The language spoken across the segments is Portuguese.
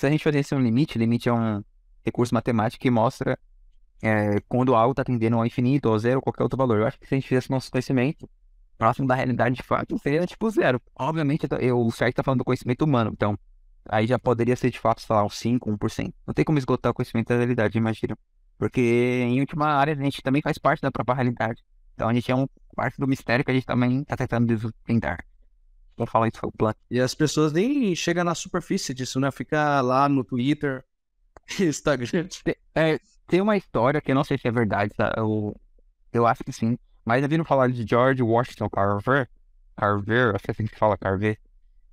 se a gente esse um limite, limite é um recurso matemático que mostra é, quando algo está tendendo ao infinito, ao zero, ou qualquer outro valor. Eu acho que se a gente fizesse nosso conhecimento próximo da realidade de fato, seria tipo zero. Obviamente, eu, o certo está falando do conhecimento humano, então aí já poderia ser de fato, sei lá, uns 5, 1%. Não tem como esgotar o conhecimento da realidade, imagina. Porque, em última área, a gente também faz parte da própria realidade. Então, a gente é um parte do mistério que a gente também está tentando desvendar. Quem fala isso foi o Planck. E as pessoas nem chegam na superfície disso, né? Fica lá no Twitter, Instagram. É, tem uma história que eu não sei se é verdade, tá? eu, eu acho que sim, mas ouviram falar de George Washington Carver, Carver, acho que é assim que fala, Carver.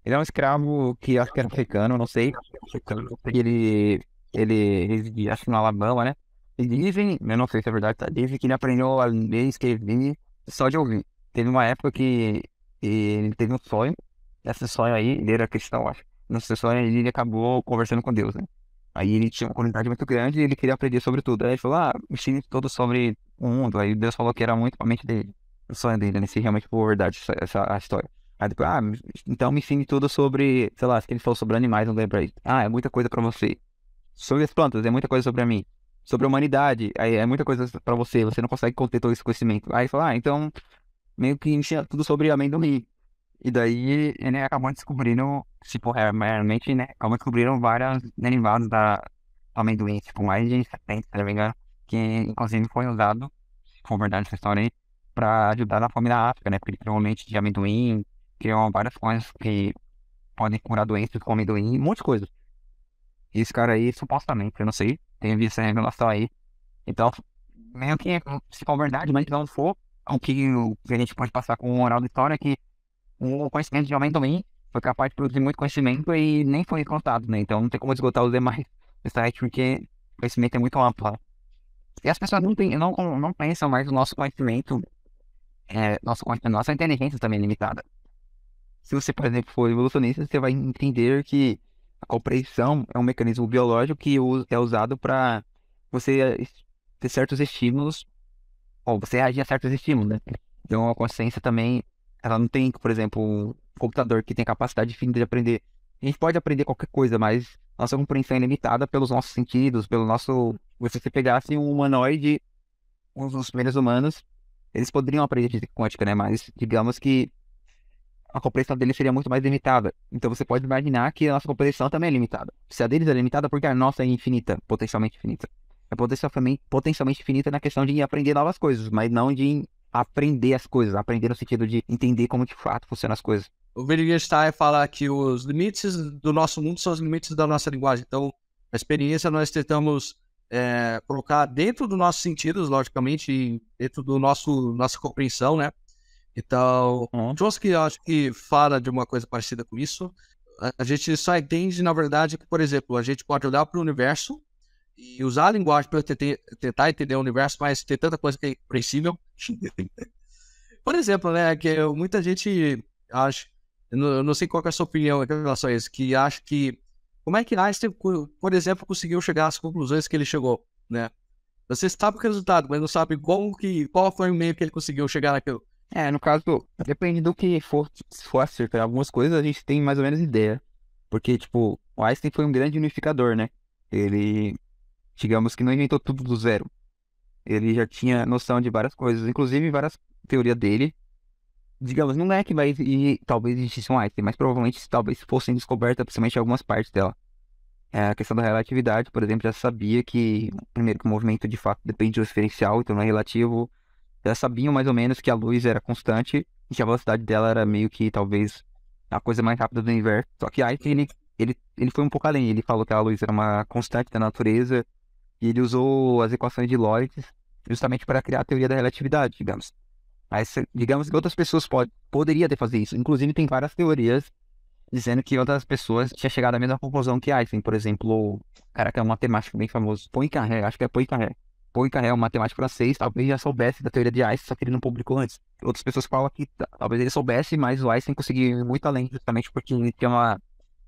Ele é um escravo que acho que era africano, não sei. Ele, ele residia, acho que no Alabama, né? E dizem, eu não sei se é verdade, tá? Dizem que ele aprendeu a ler e escrever só de ouvir. Teve uma época que e ele teve um sonho. Esse sonho aí, ele era cristão, acho. Nesse sonho ele acabou conversando com Deus, né? Aí ele tinha uma curiosidade muito grande e ele queria aprender sobre tudo. Aí ele falou, ah, me ensine tudo sobre o mundo. Aí Deus falou que era muito a mente dele, o sonho dele, né? Se realmente for verdade essa a história. Aí depois, ah, então me ensine tudo sobre, sei lá, que ele falou sobre animais, não lembro aí. Ah, é muita coisa para você. Sobre as plantas, é muita coisa sobre mim. Sobre a humanidade, aí é muita coisa para você, você não consegue conter todo esse conhecimento. Aí falou, ah, então meio que enchia tudo sobre amendoim. E daí ele acabou descobrindo, tipo, é, realmente, né? Acabou descobrindo várias derivadas da amendoim, tipo, mais de 70, se não me engano, que inclusive foi usado, se for verdade essa história aí, pra ajudar na fome da África, né? Porque provavelmente de amendoim, criam várias coisas que podem curar doenças com amendoim, um monte de coisas. E esse cara aí, supostamente, eu não sei, tem visto essa revelação aí. Então, meio que, se for verdade, mas não for, o que, o que a gente pode passar com o moral da história é que o conhecimento de Homem também foi capaz de produzir muito conhecimento e nem foi contado, né? Então não tem como esgotar os demais do tá? site, é porque o conhecimento é muito amplo. Né? E as pessoas não, tem, não, não pensam mais no nosso conhecimento, é, nosso, nossa inteligência também é limitada. Se você, por exemplo, for evolucionista, você vai entender que a compreensão é um mecanismo biológico que é usado para você ter certos estímulos ou você reagir a certos estímulos, né? Então a consciência também, ela não tem, por exemplo, um computador que tem capacidade finita de aprender. A gente pode aprender qualquer coisa, mas nossa compreensão é limitada pelos nossos sentidos, pelo nosso. Você se pegasse um humanoide, um dos primeiros humanos, eles poderiam aprender física quântica, né? Mas digamos que a compreensão deles seria muito mais limitada. Então você pode imaginar que a nossa compreensão também é limitada. Se a deles é limitada, porque a nossa é infinita, potencialmente infinita é potencialmente, potencialmente finita na questão de aprender novas coisas, mas não de aprender as coisas, aprender no sentido de entender como de fato funcionam as coisas. O Wittgenstein fala que os limites do nosso mundo são os limites da nossa linguagem. Então, a experiência nós tentamos é, colocar dentro dos nossos sentidos, logicamente, dentro do nosso nossa compreensão, né? Então, uhum. Chomsky acho que fala de uma coisa parecida com isso. a gente só entende, na verdade, que, por exemplo, a gente pode olhar para o universo e usar a linguagem para tentar entender o universo, mas tem tanta coisa que é impossível. Por exemplo, né, que muita gente acha, eu não sei qual é a sua opinião em relação a isso, que acha que como é que Einstein, por exemplo, conseguiu chegar às conclusões que ele chegou, né? Você sabe o resultado, mas não sabe como que, qual foi o meio que ele conseguiu chegar naquilo. É, no caso, depende do que for, se for acertar né? algumas coisas, a gente tem mais ou menos ideia. Porque, tipo, o Einstein foi um grande unificador, né? Ele digamos que não inventou tudo do zero. Ele já tinha noção de várias coisas, inclusive várias teorias dele. Digamos, não é que vai e talvez existisse um Einstein, mas provavelmente talvez fossem descobertas principalmente algumas partes dela. É, a questão da relatividade, por exemplo, já sabia que, primeiro, que o movimento de fato depende do referencial, então não é relativo. Já sabiam mais ou menos que a luz era constante e que a velocidade dela era meio que, talvez, a coisa mais rápida do universo. Só que Einstein, ele, ele, ele foi um pouco além. Ele falou que a luz era uma constante da natureza e ele usou as equações de Lorentz justamente para criar a teoria da relatividade, digamos. Mas, digamos que outras pessoas pod poderiam ter fazer isso. Inclusive, tem várias teorias dizendo que outras pessoas tinham chegado à mesma conclusão que Einstein. Por exemplo, cara que é um matemático bem famoso, Poincaré, acho que é Poincaré. Poincaré é um matemático francês, talvez já soubesse da teoria de Einstein, só que ele não publicou antes. Outras pessoas falam que talvez ele soubesse, mas o Einstein conseguiu ir muito além, justamente porque ele tinha uma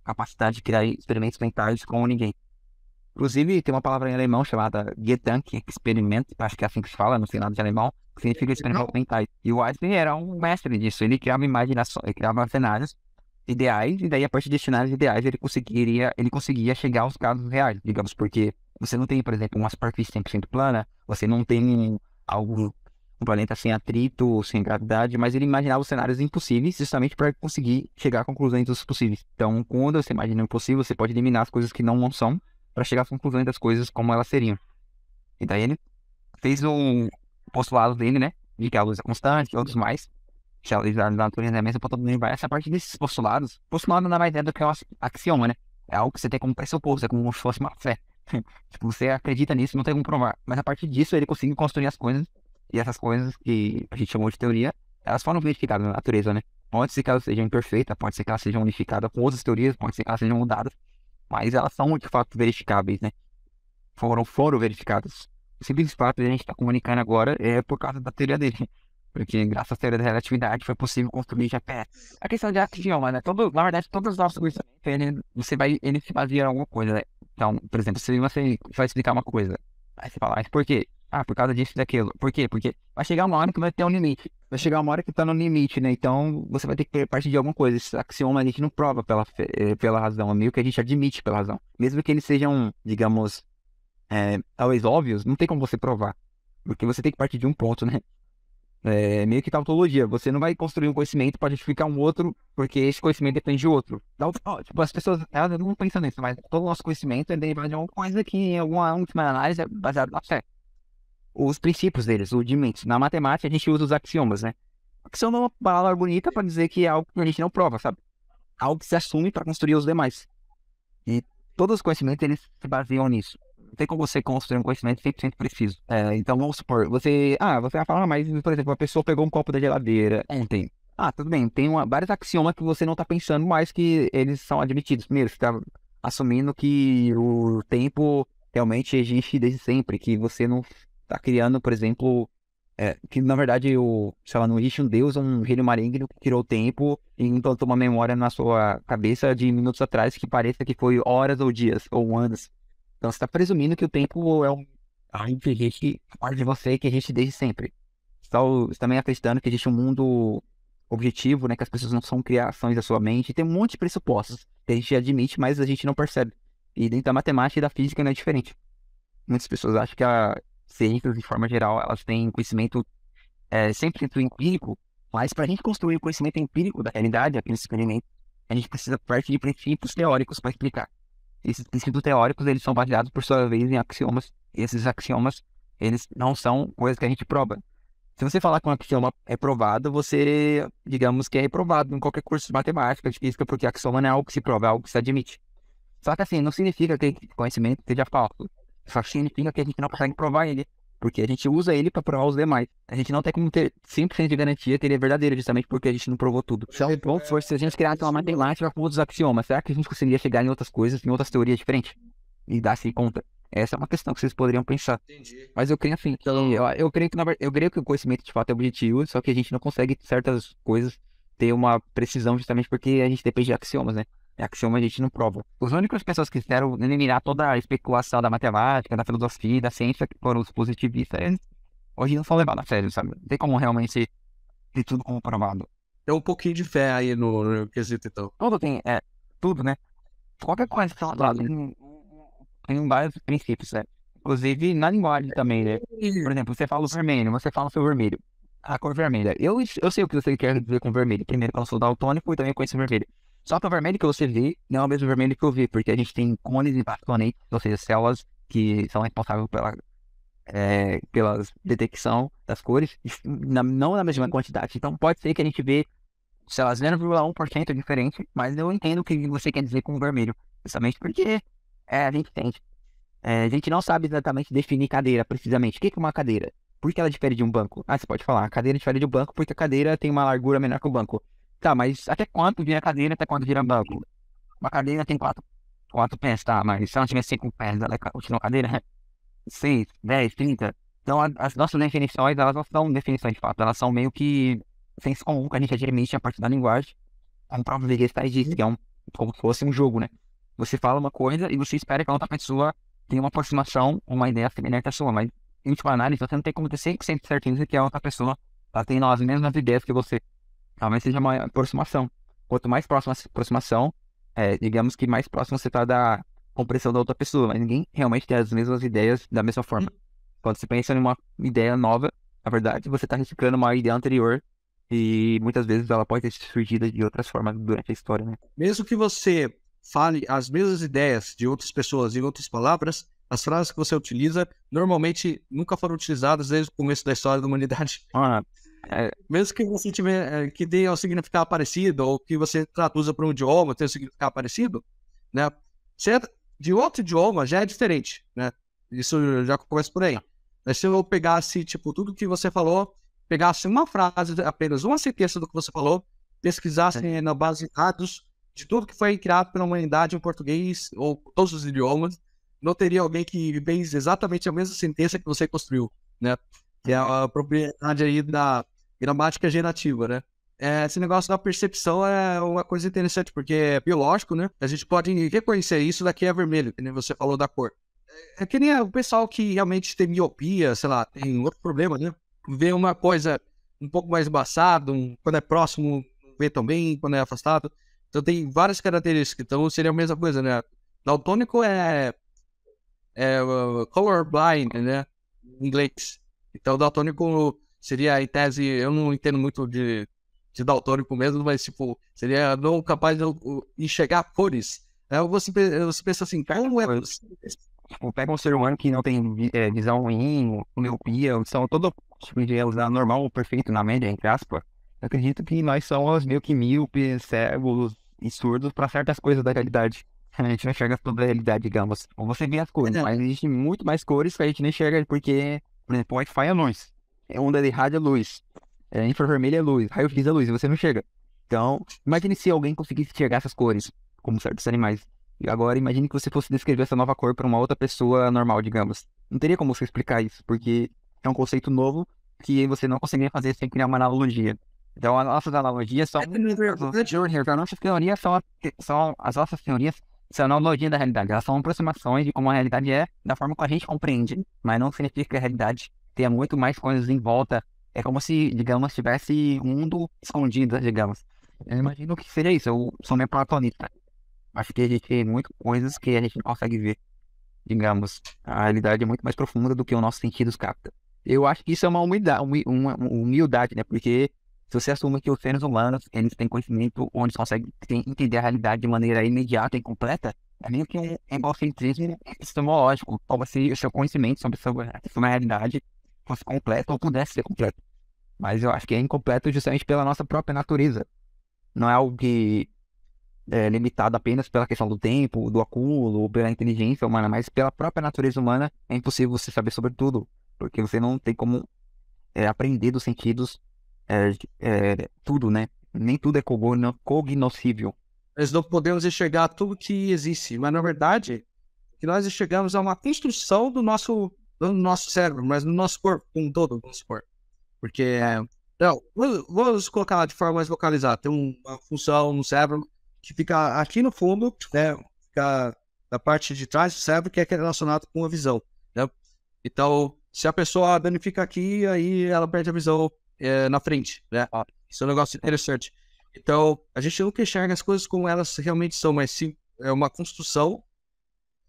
capacidade de criar experimentos mentais como ninguém. Inclusive, tem uma palavra em alemão chamada Gedanken, é experimento, acho que é assim que se fala, não sei nada de alemão, que significa experimentos mentais. E o Einstein era um mestre disso, ele criava imaginações, ele criava cenários ideais, e daí a partir de cenários ideais ele conseguiria, ele conseguia chegar aos casos reais, digamos, porque você não tem, por exemplo, uma superfície 100% plana, você não tem algo, um planeta sem atrito, sem gravidade, mas ele imaginava os cenários impossíveis justamente para conseguir chegar a conclusões dos possíveis. Então, quando você imagina o impossível, você pode eliminar as coisas que não são, para chegar às conclusões das coisas como elas seriam. E daí ele fez o postulado dele, né? De que a luz é constante e outros mais. Se a luz da natureza é a mesma para todo mundo. Essa parte desses postulados, postulado nada mais é do que um axioma, né? É algo que você tem como pressuposto, é como se fosse uma fé. tipo, você acredita nisso, não tem como provar. Mas a partir disso, ele conseguiu construir as coisas. E essas coisas que a gente chamou de teoria, elas foram verificadas na natureza, né? Pode ser que elas sejam imperfeitas, pode ser que elas sejam unificadas com outras teorias, pode ser que elas sejam mudadas mas elas são de fato verificáveis, né? Foram, foram verificadas. O simples fato de a gente estar tá comunicando agora é por causa da teoria dele. Porque graças à teoria da relatividade foi possível construir GPS. A questão de axioma, né? Todo, na verdade, todos os nossos conhecimentos, você vai, ele se baseia em alguma coisa, né? Então, por exemplo, se você vai explicar uma coisa, aí você fala, mas por quê? Ah, por causa disso e daquilo. Por quê? Porque vai chegar uma hora que vai ter um limite. Vai chegar uma hora que tá no limite, né? Então você vai ter que partir de alguma coisa. Esse axioma a gente não prova pela, é, pela razão. É meio que a gente admite pela razão. Mesmo que eles sejam, digamos, é, talvez óbvios, não tem como você provar. Porque você tem que partir de um ponto, né? É meio que tautologia. Você não vai construir um conhecimento para justificar um outro, porque esse conhecimento depende de outro. Então, tipo, as pessoas, elas não pensam nisso, mas todo o nosso conhecimento é derivado de alguma coisa que, em alguma última análise, é baseado na fé os princípios deles, os rudimentos. Na matemática, a gente usa os axiomas, né? Axioma é uma palavra bonita para dizer que é algo que a gente não prova, sabe? Algo que se assume para construir os demais. E todos os conhecimentos, eles se baseiam nisso. Não tem como você construir um conhecimento 100% preciso. É, então, vamos supor, você... Ah, você vai falar, ah, mas, por exemplo, a pessoa pegou um copo da geladeira ontem. Ah, tudo bem, tem uma, vários axiomas que você não está pensando mais que eles são admitidos. Primeiro, você tá assumindo que o tempo realmente existe desde sempre, que você não tá criando, por exemplo, é, que na verdade o, sei lá, não existe um deus, um reino maligno que tirou o tempo e implantou uma memória na sua cabeça de minutos atrás que pareça que foi horas ou dias ou anos. Então você tá presumindo que o tempo é um a gente parte de você que a gente desde sempre. Você, tá também acreditando que existe um mundo objetivo, né, que as pessoas não são criações da sua mente, tem um monte de pressupostos que a gente admite, mas a gente não percebe. E dentro da matemática e da física não é diferente. Muitas pessoas acham que a ciências de forma geral, elas têm conhecimento é, eh, 100% empírico, mas para a gente construir o conhecimento empírico da realidade, aqueles experimentos a gente precisa partir de princípios teóricos para explicar. Esses princípios teóricos, eles são baseados, por sua vez, em axiomas. E esses axiomas, eles não são coisas que a gente prova. Se você falar que um axioma é provado, você, digamos que é reprovado em qualquer curso de matemática, de física, porque axioma não é algo que se prova, é algo que se admite. Só que assim, não significa que conhecimento seja falso fascínio clínica que a gente não consegue provar ele, porque a gente usa ele para provar os demais. A gente não tem como ter 100% de garantia que ele é verdadeiro, justamente porque a gente não provou tudo. Então, bom, se, se a gente criasse uma matemática com outros axiomas, será que a gente conseguiria chegar em outras coisas, em outras teorias diferentes? E dar-se conta? Essa é uma questão que vocês poderiam pensar. Entendi. Mas eu creio assim, então... eu, eu, creio que, na, eu creio que o conhecimento de fato é objetivo, só que a gente não consegue certas coisas ter uma precisão justamente porque a gente depende de axiomas, né? É axioma a gente não prova. Os únicos pessoas que fizeram eliminar toda a especulação da matemática, da filosofia, da ciência, que foram os positivistas, hoje não são levados a sério, sabe? Não tem como realmente ter tudo comprovado. Tem um pouquinho de fé aí no, no quesito, então. Tudo tem, é, tudo, né? Qualquer coisa que lá tem, tem vários princípios, né? Inclusive na linguagem também, né? Por exemplo, você fala o vermelho, você fala o seu vermelho. A cor vermelha. Eu, eu sei o que você quer dizer com vermelho. Primeiro, eu sou daltônico e então também conheço vermelho. Só que o vermelho que você vê não é o mesmo vermelho que eu vi, porque a gente tem cones e bastonentes, ou seja, células que são responsáveis pela, é, pela detecção das cores, na, não na mesma quantidade. Então pode ser que a gente vê células 0,1% diferente, mas eu entendo o que você quer dizer com o vermelho, justamente porque é, a gente tem. É, a gente não sabe exatamente definir cadeira precisamente. O que é uma cadeira? Por que ela difere de um banco? Ah, você pode falar, a cadeira difere de um banco porque a cadeira tem uma largura menor que o banco. Tá, mas até quanto vira cadeira, até quanto vira banco? Uma cadeira tem quatro, quatro pés, tá? Mas se ela tiver cinco pés, ela continua cadeira? Né? Seis, dez, trinta? Então, as nossas definições, elas não são definições de fato, elas são meio que senso comum que a gente admite a partir da linguagem. como é A própria Wittgenstein disse que é um, como se fosse um jogo, né? Você fala uma coisa e você espera que a outra pessoa tenha uma aproximação, uma ideia semelhante à sua, mas em última análise, você não tem como ter 100% certeza que a outra pessoa está tendo as mesmas ideias que você talvez seja uma aproximação. Quanto mais próxima a aproximação, é, digamos que mais próximo você está da compreensão da outra pessoa, mas ninguém realmente tem as mesmas ideias da mesma forma. Hum. Quando você pensa em uma ideia nova, na verdade, você está reciclando uma ideia anterior e muitas vezes ela pode ter surgido de outras formas durante a história, né? Mesmo que você fale as mesmas ideias de outras pessoas em outras palavras, as frases que você utiliza normalmente nunca foram utilizadas desde o começo da história da humanidade. Ah, é, mesmo que você tiver, é, que dê um significado parecido, ou que você traduza para um idioma, tem um significado parecido, né? É de outro idioma já é diferente, né? Isso já começa por aí. Mas se eu pegasse, tipo, tudo que você falou, pegasse uma frase, apenas uma sentença do que você falou, pesquisasse é. na base de dados de tudo que foi criado pela humanidade em português ou todos os idiomas, não teria alguém que fez exatamente a mesma sentença que você construiu, né? Que é a propriedade aí da gramática é genativa, né? É, esse negócio da percepção é uma coisa interessante, porque é biológico, né? A gente pode reconhecer isso daqui é vermelho, que nem você falou da cor. É, é que nem o pessoal que realmente tem miopia, sei lá, tem outro problema, né? Vê uma coisa um pouco mais embaçada, um, quando é próximo, vê também, quando é afastado. Então tem várias características, então seria a mesma coisa, né? Daltônico é, é uh, colorblind, né? Em inglês. Então daltônico seria em tese, eu não entendo muito de, de daltônico mesmo, mas tipo, seria não capaz de enxergar cores. Aí você, você pensa assim, cara, não é tipo, pega um ser humano que não tem é, visão ruim, miopia, são todo tipo de usar normal ou perfeito na média, entre aspas. Eu acredito que nós somos meio que míopes, cegos e surdos para certas coisas da realidade. A gente não enxerga toda a realidade, digamos. Ou você vê as cores, mas é. existem muito mais cores que a gente não enxerga porque, por exemplo, o Wi-Fi é nós. É onda de rádio é luz, é, infravermelho é luz, raio-x é luz, e você não chega. Então, imagine se alguém conseguisse enxergar essas cores, como certos animais. E agora, imagine que você fosse descrever essa nova cor para uma outra pessoa normal, digamos. Não teria como você explicar isso, porque é um conceito novo que você não conseguiria fazer sem criar uma analogia. Então, as nossas analogias são. É as nossas teorias são, são as nossas teorias são analogia da realidade. Elas são aproximações de como a realidade é, da forma como a gente compreende, mas não significa que a realidade tenha muito mais coisas em volta. É como se, digamos, tivesse um mundo escondido, digamos. Eu imagino que seria isso. Eu sou meio platonista. Acho que a gente tem muitas coisas que a gente não consegue ver. Digamos, a realidade é muito mais profunda do que o nosso sentido capta. Eu acho que isso é uma humildade, uma humildade né? Porque se você assume que os seres humanos eles têm conhecimento onde conseguem entender a realidade de maneira imediata e completa, é meio que um egocentrismo epistemológico, como se assim, o seu conhecimento sobre, sobre a realidade fosse completo ou pudesse ser completo. Mas eu acho que é incompleto justamente pela nossa própria natureza. Não é algo que é limitado apenas pela questão do tempo, do acúmulo, pela inteligência humana, mas pela própria natureza humana é impossível você saber sobre tudo, porque você não tem como é, aprender dos sentidos é, é, tudo, né? Nem tudo é cognoscível. Nós não podemos enxergar tudo que existe, mas na verdade, o que nós enxergamos é uma construção do nosso no nosso cérebro, mas no nosso corpo como um todo, nosso corpo, Porque, é, vamos colocar de forma mais localizada. Tem uma função no cérebro que fica aqui no fundo, né? Fica da parte de trás do cérebro é que é relacionado com a visão, né? Então, se a pessoa danifica aqui, aí ela perde a visão é, na frente, né? Ah. Isso é um negócio interessante. Então, a gente nunca enxerga as coisas como elas realmente são, mas sim é uma construção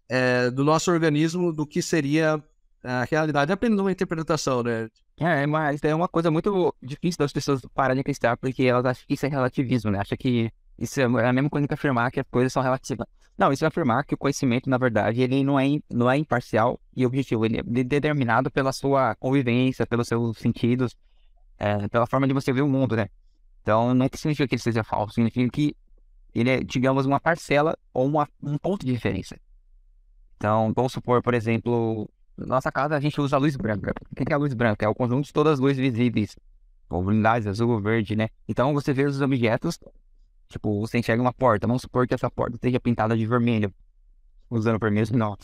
é, do nosso organismo do que seria é, a realidade é apenas uma interpretação, né? É, mas é uma coisa muito difícil das pessoas pararem de acreditar, porque elas acham que isso é relativismo, né? Acham que isso é, é a mesma coisa que afirmar que as coisas são relativas. Não, isso é afirmar que o conhecimento, na verdade, ele não é, não é imparcial e objetivo. Ele é determinado pela sua convivência, pelos seus sentidos, é, pela forma de você ver o mundo, né? Então, não é que significa que ele seja falso, significa que ele é, digamos, uma parcela ou uma, um ponto de diferença. Então, vamos supor, por exemplo, nossa casa a gente usa luz branca. O que é a luz branca? É o conjunto de todas as luzes visíveis. Luminárias, azul, verde, né? Então você vê os objetos, tipo, você enxerga uma porta. Vamos supor que essa porta esteja pintada de vermelho. Usando vermelho, não.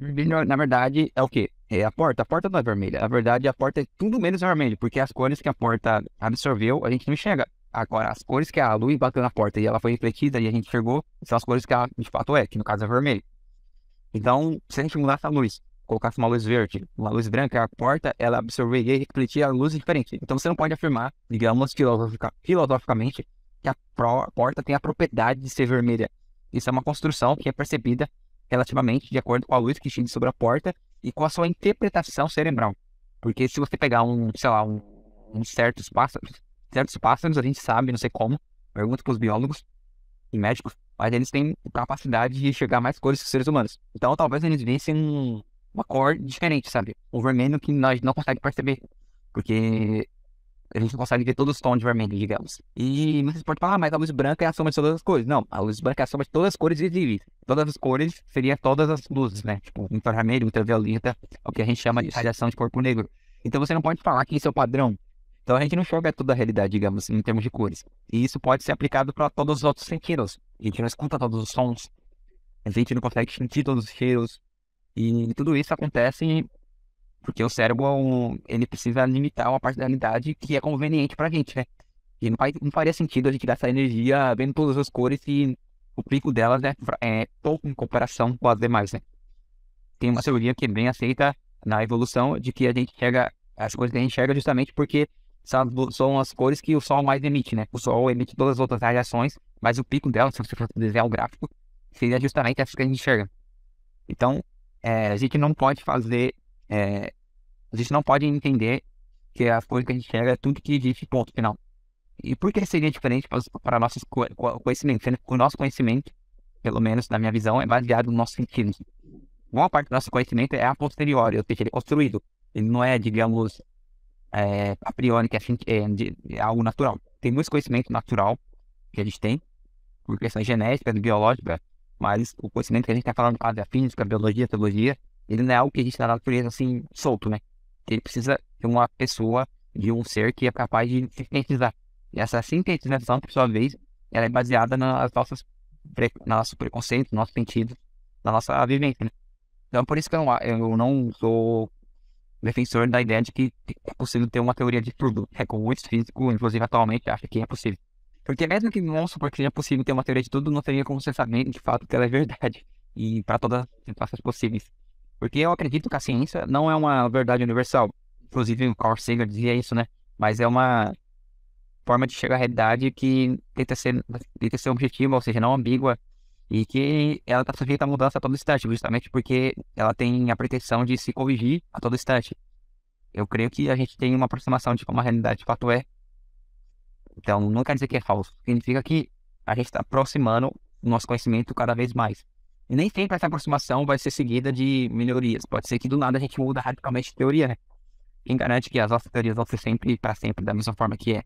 vermelho, na verdade, é o quê? É a porta. A porta não é vermelha. Na verdade, a porta é tudo menos vermelho, porque as cores que a porta absorveu, a gente não enxerga. Agora, as cores que a luz bateu na porta e ela foi refletida e a gente enxergou, são as cores que ela de fato é, que no caso é vermelho. Então, se a gente mudar essa luz colocasse uma luz verde, uma luz branca, é a porta, ela absorveria e refletia a luz diferente. Então você não pode afirmar, digamos, filosofica, filosoficamente, que a, pró, a porta tem a propriedade de ser vermelha. Isso é uma construção que é percebida relativamente de acordo com a luz que chega sobre a porta e com a sua interpretação cerebral. Porque se você pegar um, sei lá, um, um certos pássaros, certos pássaros a gente sabe, não sei como, pergunta para os biólogos e médicos, mas eles têm capacidade de enxergar mais cores que os seres humanos. Então talvez eles vissem uma cor diferente, sabe? Um vermelho que nós não conseguimos perceber, porque a gente não consegue ver todos os tons de vermelho, digamos. E não você pode falar, ah, mas a luz branca é a soma de todas as cores. Não, a luz branca é a soma de todas as cores visíveis. Todas as cores seria todas as luzes, né? Tipo, infravermelho, ultravioleta, é o que a gente chama de radiação de corpo negro. Então você não pode falar que isso é o padrão. Então a gente não enxerga toda a realidade, digamos, em termos de cores. E isso pode ser aplicado para todos os outros sentidos. A gente não escuta todos os sons, a gente não consegue sentir todos os cheiros, e tudo isso acontece porque o cérebro é ele precisa limitar uma parte da realidade que é conveniente pra gente, né? E não, faz, não faria sentido a gente gastar energia vendo todas as cores e o pico delas é, é pouco em comparação com as demais, né? Tem uma teoria que é bem aceita na evolução de que a gente enxerga as coisas que a gente enxerga justamente porque são as cores que o Sol mais emite, né? O Sol emite todas as outras radiações, mas o pico delas, se você for desenhar o um gráfico, seria justamente as que a gente enxerga. Então, é, a gente não pode fazer, é, a gente não pode entender que as coisas que a gente enxerga é tudo que existe, ponto final. E por que seria diferente para, o nossos conhecimento O nosso conhecimento, pelo menos na minha visão, é baseado nos nossos sentidos. Boa parte do nosso conhecimento é a posteriori, ou seja, ele é construído. Ele não é, digamos, é, a priori, que é, é, algo natural. Tem muito conhecimento natural que a gente tem, por questões genéticas, biológicas, mas o conhecimento que a gente está falando no caso da física, biologia, teologia, ele não é algo que a gente está na por assim, solto, né? Ele precisa de uma pessoa, de um ser que é capaz de sintetizar. E essa sintetização, por sua vez, ela é baseada nas nossas, na nosso preconceito, nosso sentido, na nossa vivência, né? Então, por isso que eu não, eu não sou defensor da ideia de que é possível ter uma teoria de tudo. É como muitos físicos, inclusive atualmente, acho que é possível. Porque mesmo que, não supor, que seja possível ter uma teoria de tudo, não teria como você saber, de fato, que ela é verdade. E para todas as situações possíveis. Porque eu acredito que a ciência não é uma verdade universal. Inclusive, o Carl Sagan dizia isso, né? Mas é uma forma de chegar à realidade que tenta ser, tenta ser objetiva, ou seja, não ambígua. E que ela está sujeita a mudança a todo instante, justamente porque ela tem a pretensão de se corrigir a todo instante. Eu creio que a gente tem uma aproximação de como a realidade de fato é, então, não quer dizer que é falso. Significa que a gente está aproximando o nosso conhecimento cada vez mais. E nem sempre essa aproximação vai ser seguida de melhorias. Pode ser que do nada a gente muda radicalmente de teoria, né? Quem garante que as nossas teorias vão ser sempre para sempre da mesma forma que é?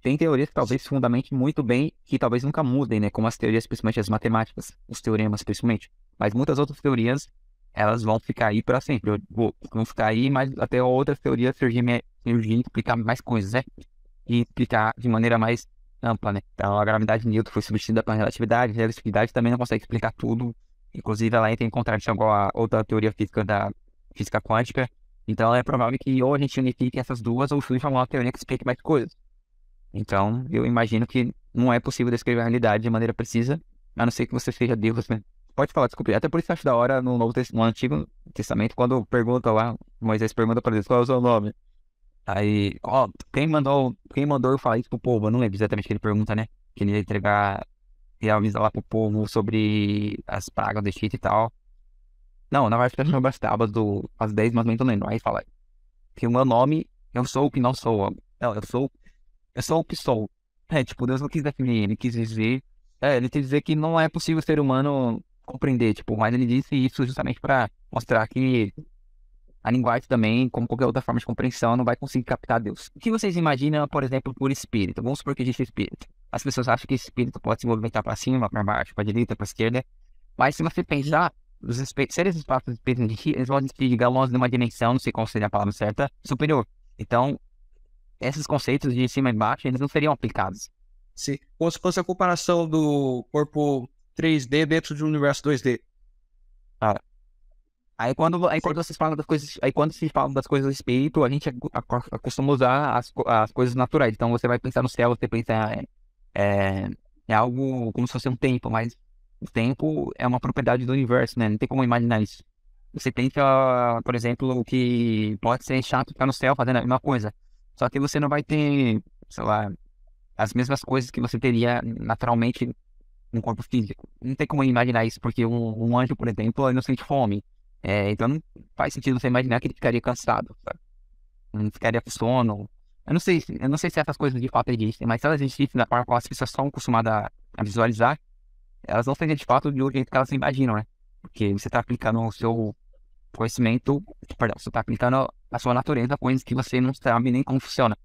Tem teorias que talvez se fundamentem muito bem, que talvez nunca mudem, né? Como as teorias, principalmente as matemáticas, os teoremas, principalmente. Mas muitas outras teorias, elas vão ficar aí para sempre. Vão ficar aí, mas até outras teorias surgirem, surgirem explicar mais coisas, né? e explicar de maneira mais ampla, né? Então, a gravidade de Newton foi substituída pela relatividade, a relatividade também não consegue explicar tudo, inclusive ela entra em contradição com a outra teoria física da física quântica, então é provável que ou a gente unifique essas duas ou surja uma teoria que explique mais coisas. Então, eu imagino que não é possível descrever a realidade de maneira precisa, a não ser que você seja Deus, né? Pode falar, desculpe. Até por isso eu acho da hora no, Novo no Antigo Testamento, quando pergunta lá, Moisés pergunta para Deus qual é o seu nome. Aí, ó, quem mandou, quem mandou eu falar isso pro povo? Eu não lembro exatamente o que ele pergunta, né? Que ele ia entregar e avisa lá pro povo sobre as pragas do Egito e tal. Não, na verdade, sobre as tábuas do, as 10 mais ou menos, lembro. Aí fala que o meu nome, eu sou o que não sou. Não, eu sou, eu sou o que sou. É, tipo, Deus não quis definir, ele quis dizer, é, ele quis dizer que não é possível o ser humano compreender, tipo, mas ele disse isso justamente pra mostrar que a linguagem também, como qualquer outra forma de compreensão, não vai conseguir captar Deus. O que vocês imaginam, por exemplo, por espírito? Vamos supor que existe espírito. As pessoas acham que esse espírito pode se movimentar para cima, para baixo, para direita, para esquerda. Mas se você pensar, os espíritos, seres espaços espíritos eles vão se ligar longe de uma dimensão, não sei qual seria a palavra certa, superior. Então, esses conceitos de cima e baixo, eles não seriam aplicados. Sim, como se fosse a comparação do corpo 3D dentro de um universo 2D. Ah. Aí quando, aí quando vocês falam das coisas, aí quando se falam das coisas do espírito, a gente acostuma usar as, as coisas naturais. Então você vai pensar no céu, você pensa é, é, é, algo como se fosse um tempo, mas o tempo é uma propriedade do universo, né? Não tem como imaginar isso. Você pensa, por exemplo, que pode ser chato ficar no céu fazendo a mesma coisa. Só que você não vai ter, sei lá, as mesmas coisas que você teria naturalmente no corpo físico. Não tem como imaginar isso, porque um, um anjo, por exemplo, ele não sente fome. É, então não faz sentido você imaginar que ele ficaria cansado, sabe? Não ficaria com sono. Eu não sei, eu não sei se essas coisas de fato existem, mas se elas existem na parte que as pessoas são acostumadas a, visualizar, elas não seriam de fato do jeito que elas imaginam, né? Porque você está aplicando o seu conhecimento, perdão, você está aplicando a sua natureza a coisas que você não sabe nem como funciona.